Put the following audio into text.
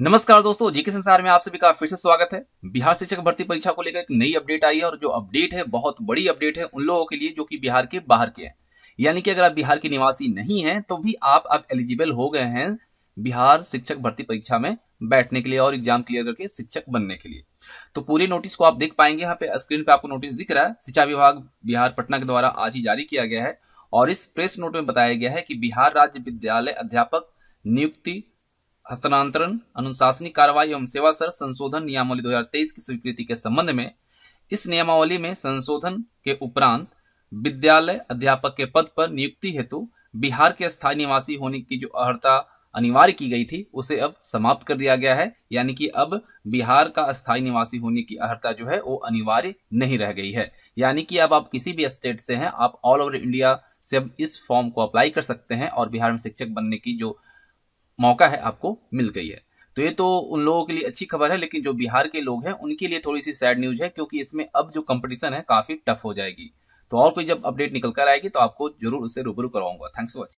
नमस्कार दोस्तों जीके संसार में आप सभी का फिर से स्वागत है बिहार शिक्षक भर्ती परीक्षा को लेकर एक नई अपडेट आई है और जो अपडेट है बहुत बड़ी अपडेट है उन लोगों के लिए जो कि बिहार के बाहर के हैं यानी कि अगर आप बिहार के निवासी नहीं हैं तो भी आप अब एलिजिबल हो गए हैं बिहार शिक्षक भर्ती परीक्षा में बैठने के लिए और एग्जाम क्लियर करके शिक्षक बनने के लिए तो पूरे नोटिस को आप देख पाएंगे यहाँ पे स्क्रीन पे आपको नोटिस दिख रहा है शिक्षा विभाग बिहार पटना के द्वारा आज ही जारी किया गया है और इस प्रेस नोट में बताया गया है कि बिहार राज्य विद्यालय अध्यापक नियुक्ति हस्तांतरण अनुशासनिक कार्रवाई एवं सेवा सर संशोधन नियमावली 2023 की स्वीकृति के संबंध में इस नियमावली में संशोधन के उपरांत विद्यालय अध्यापक के पद पर नियुक्ति हेतु बिहार के स्थायी निवासी होने की जो अर्ता अनिवार्य की गई थी उसे अब समाप्त कर दिया गया है यानी कि अब बिहार का स्थायी निवासी होने की अर्ता जो है वो अनिवार्य नहीं रह गई है यानी कि अब आप किसी भी स्टेट से हैं आप ऑल ओवर इंडिया से अब इस फॉर्म को अप्लाई कर सकते हैं और बिहार में शिक्षक बनने की जो मौका है आपको मिल गई है तो ये तो उन लोगों के लिए अच्छी खबर है लेकिन जो बिहार के लोग हैं उनके लिए थोड़ी सी सैड न्यूज है क्योंकि इसमें अब जो कंपटीशन है काफी टफ हो जाएगी तो और कोई जब अपडेट निकल कर आएगी तो आपको जरूर उससे रूबरू करवाऊंगा थैंक्स फॉर वॉचिंग